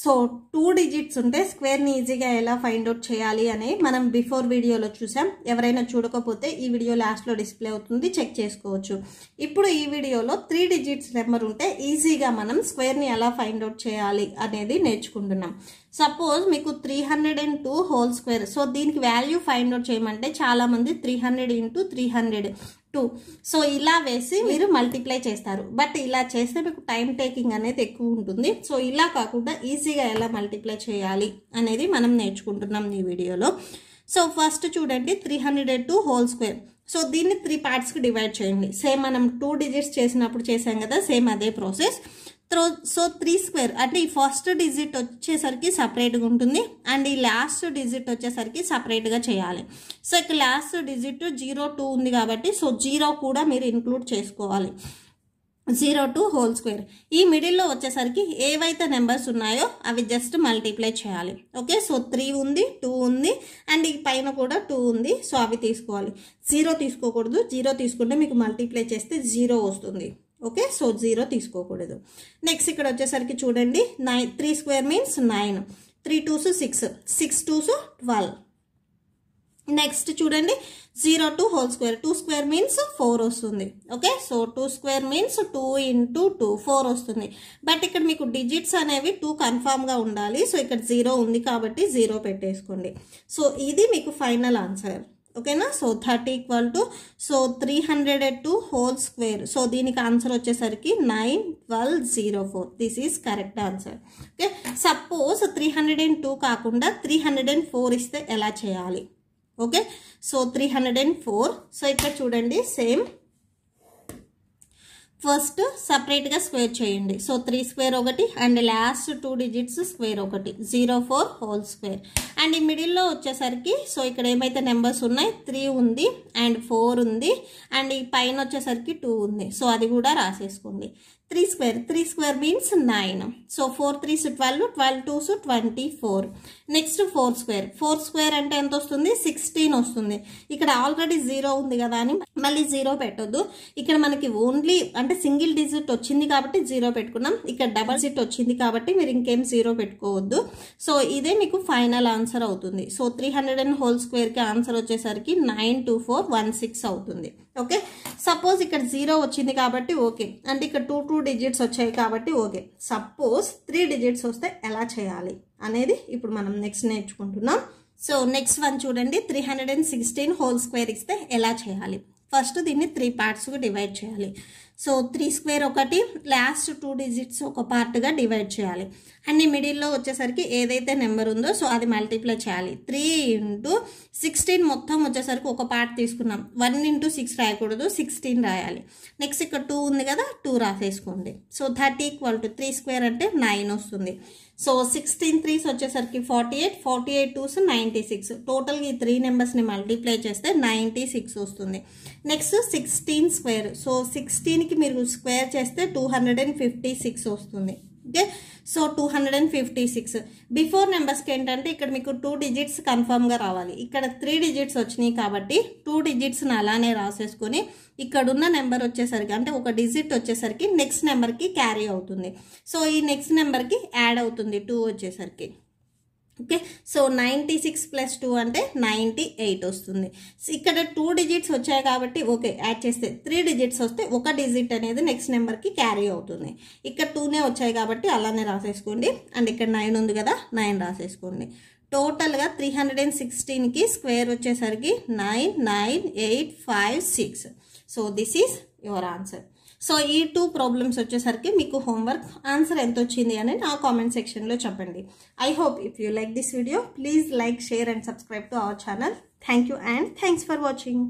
so two digits ఉంటే స్క్వేర్ని ఈజీగా ఎలా ఫైండ్ అవుట్ చేయాలి అని మనం బిఫోర్ వీడియోలో చూసాం ఎవరైనా చూడకపోతే ఈ వీడియో లాస్ట్లో డిస్ప్లే అవుతుంది చెక్ చేసుకోవచ్చు ఇప్పుడు ఈ వీడియోలో త్రీ డిజిట్స్ నెంబర్ ఉంటే ఈజీగా మనం స్క్వేర్ని ఎలా ఫైండ్ అవుట్ చేయాలి అనేది నేర్చుకుంటున్నాం సపోజ్ మీకు three hundred and two whole square so దీనికి వాల్యూ ఫైండ్ అవుట్ చేయమంటే చాలామంది three hundred into three hundred two so ఇలా వేసి మీరు మల్టిప్లై చేస్తారు బట్ ఇలా చేస్తే మీకు టైం టేకింగ్ అనేది ఎక్కువ ఉంటుంది సో ఇలా కాకుండా ఈజీగా ఎలా మల్టిప్లై చేయాలి అనేది మనం నేర్చుకుంటున్నాం ఈ వీడియోలో సో ఫస్ట్ చూడండి three hundred two whole square so దీన్ని త్రీ పార్ట్స్కి డివైడ్ చేయండి సేమ్ మనం టూ డిజిట్స్ చేసినప్పుడు చేసాం కదా సేమ్ అదే process through so three square అంటే ఈ ఫస్ట్ డిజిట్ వచ్చేసరికి సపరేట్గా ఉంటుంది అండ్ ఈ లాస్ట్ డిజిట్ వచ్చేసరికి సపరేట్గా చేయాలి సో ఇక లాస్ట్ డిజిట్ జీరో టూ ఉంది కాబట్టి సో జీరో కూడా మీరు ఇన్క్లూడ్ చేసుకోవాలి జీరో టూ హోల్ స్క్వేర్ ఈ మిడిల్లో వచ్చేసరికి ఏవైతే నెంబర్స్ ఉన్నాయో అవి జస్ట్ మల్టిప్లై చేయాలి ఓకే సో త్రీ ఉంది టూ ఉంది అండ్ ఈ పైన కూడా టూ ఉంది సో అవి తీసుకోవాలి జీరో తీసుకోకూడదు జీరో తీసుకుంటే మీకు మల్టిప్లై చేస్తే జీరో వస్తుంది ఓకే సో జీరో తీసుకోకూడదు నెక్స్ట్ ఇక్కడ వచ్చేసరికి చూడండి nine three square means nine three twos six six twos twelve next చూడండి zero two whole square two square means four వస్తుంది okay so two square means two into two four వస్తుంది but ఇక్కడ మీకు digits అనేవి two కన్ఫామ్గా ఉండాలి so ఇక్కడ zero ఉంది కాబట్టి జీరో పెట్టేసుకోండి సో ఇది మీకు ఫైనల్ ఆన్సర్ ఓకేనా so thirty equal to so three hundred at two whole square so దీనికి ఆన్సర్ వచ్చేసరికి nine twelve zero four this is correct answer okay suppose three hundred and two కాకుండా three hundred and four ఇస్తే ఎలా చేయాలి okay so three hundred and four so ఇక్కడ చూడండి same first సపరేట్గా square చేయండి సో త్రీ స్క్వేర్ ఒకటి and last two digits square ఒకటి zero four whole square and ఈ మిడిల్లో వచ్చేసరికి సో ఇక్కడ ఏమైతే నెంబర్స్ ఉన్నాయి త్రీ ఉంది అండ్ ఫోర్ ఉంది అండ్ ఈ పైన వచ్చేసరికి టూ ఉంది సో అది కూడా రాసేసుకోండి three square three square means nine so four threes twelve twelve twos twenty four next four square four square అంటే ఎంత వస్తుంది సిక్స్టీన్ వస్తుంది ఇక్కడ ఆల్రెడీ జీరో ఉంది కదా అని మళ్ళీ జీరో పెట్టొద్దు ఇక్కడ మనకి ఓన్లీ అంటే సింగిల్ డిజిట్ వచ్చింది కాబట్టి జీరో పెట్టుకున్నాం ఇక్కడ డబల్ డిజిట్ వచ్చింది కాబట్టి మీరు ఇంకేం జీరో పెట్టుకోవద్దు సో ఇదే మీకు ఫైనల్ ఆన్సర్ అవుతుంది so three hundred and whole స్క్వేర్కి ఆన్సర్ వచ్చేసరికి nine two four one six అవుతుంది ఓకే సపోజ్ ఇక్కడ జీరో వచ్చింది కాబట్టి ఓకే అంటే ఇక్కడ టూ టూ డిజిట్స్ వచ్చాయి కాబట్టి ఓకే సపోజ్ త్రీ డిజిట్స్ వస్తే ఎలా చేయాలి అనేది ఇప్పుడు మనం నెక్స్ట్ నేర్చుకుంటున్నాం సో నెక్స్ట్ వన్ చూడండి three hundred and sixteen whole square ఇస్తే ఎలా చేయాలి ఫస్ట్ దీన్ని త్రీ పార్ట్స్గా డివైడ్ చేయాలి సో త్రీ స్క్వేర్ ఒకటి లాస్ట్ టూ డిజిట్స్ ఒక పార్ట్గా డివైడ్ చేయాలి అన్ని మిడిల్లో వచ్చేసరికి ఏదైతే నెంబర్ ఉందో సో అది మల్టిప్లై చేయాలి త్రీ ఇంటూ సిక్స్టీన్ మొత్తం వచ్చేసరికి ఒక పార్ట్ తీసుకున్నాం వన్ ఇంటూ సిక్స్ రాయకూడదు సిక్స్టీన్ రాయాలి నెక్స్ట్ ఇక్కడ టూ ఉంది కదా టూ రాసేసుకోండి so thirty equal to three square అంటే నైన్ వస్తుంది సో సిక్స్టీన్ త్రీస్ వచ్చేసరికి forty eight forty eight twos ninety six టోటల్గా ఈ త్రీ నెంబర్స్ని మల్టిప్లై చేస్తే నైంటీ సిక్స్ వస్తుంది నెక్స్ట్ సిక్స్టీన్ స్క్వేర్ సో సిక్స్టీన్కి దానికి మీరు స్క్వేర్ చేస్తే two hundred and fifty six వస్తుంది okay so two hundred and fifty six before నెంబర్స్కి ఏంటంటే ఇక్కడ మీకు టూ డిజిట్స్ కన్ఫామ్గా రావాలి ఇక్కడ త్రీ డిజిట్స్ వచ్చినాయి కాబట్టి టూ డిజిట్స్ని అలానే రాసేసుకొని ఇక్కడ ఉన్న నెంబర్ వచ్చేసరికి అంటే ఒక డిజిట్ వచ్చేసరికి నెక్స్ట్ నెంబర్కి క్యారీ అవుతుంది సో ఈ నెక్స్ట్ నెంబర్కి యాడ్ అవుతుంది టూ వచ్చేసరికి okay so ninety six plus two అంటే నైంటీ ఎయిట్ వస్తుంది ఇక్కడ టూ డిజిట్స్ వచ్చాయి కాబట్టి ఓకే యాడ్ చేస్తే త్రీ డిజిట్స్ వస్తే ఒక డిజిట్ అనేది నెక్స్ట్ నెంబర్కి క్యారీ అవుతుంది ఇక్కడ టూనే వచ్చాయి కాబట్టి అలానే రాసేసుకోండి అండ్ ఇక్కడ నైన్ ఉంది కదా నైన్ రాసేసుకోండి టోటల్గా త్రీ హండ్రెడ్ అండ్ సిక్స్టీన్కి స్క్వేర్ వచ్చేసరికి nine nine eight five six so this is your answer so ఈ టూ ప్రాబ్లమ్స్ వచ్చేసరికి మీకు హోంవర్క్ ఆన్సర్ ఎంత వచ్చింది అని నా కామెంట్ సెక్షన్లో చెప్పండి I hope if you like this video please like share and subscribe to our channel thank you and thanks for watching